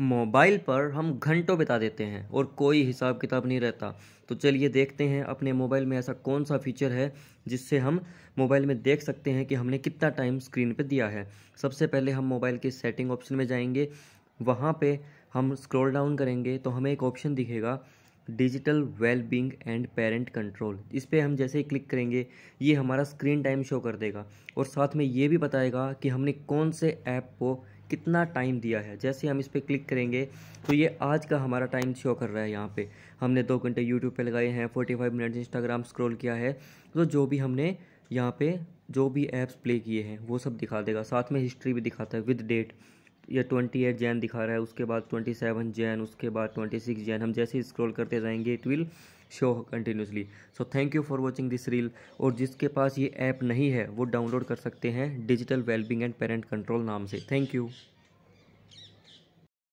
mobile पर हम घंटों बिता देते हैं और कोई हिसाब किताब नहीं रहता तो चलिए देखते हैं अपने मोबाइल में ऐसा कौन सा फीचर है जिससे हम मोबाइल में देख सकते हैं कि हमने कितना टाइम स्क्रीन पर दिया है सबसे पहले हम मोबाइल के सेटिंग ऑप्शन में जाएंगे वहाँ पर हम स्क्रॉल डाउन करेंगे तो हमें एक ऑप्शन दिखेगा digital wellbeing and parent control इस पर हम जैसे ही क्लिक करेंगे ये हमारा स्क्रीन टाइम शो कर देगा और साथ में ये भी बताएगा कि हमने कौन से ऐप को कितना टाइम दिया है जैसे हम इस पर क्लिक करेंगे तो ये आज का हमारा टाइम शो कर रहा है यहाँ पे हमने दो घंटे यूट्यूब पे लगाए हैं forty five minute Instagram scroll किया है तो जो भी हमने यहाँ पे जो भी ऐप्स प्ले किए हैं वो सब दिखा देगा साथ में हिस्ट्री भी दिखाता है विद डेट या ट्वेंटी एट जैन दिखा रहा है उसके बाद ट्वेंटी सेवन जैन उसके बाद ट्वेंटी सिक्स जैन हम जैसे ही स्क्रॉल करते जाएंगे it will show continuously so thank you for watching this reel और जिसके पास ये ऐप नहीं है वो डाउनलोड कर सकते हैं digital wellbeing and parent control नाम से थैंक यू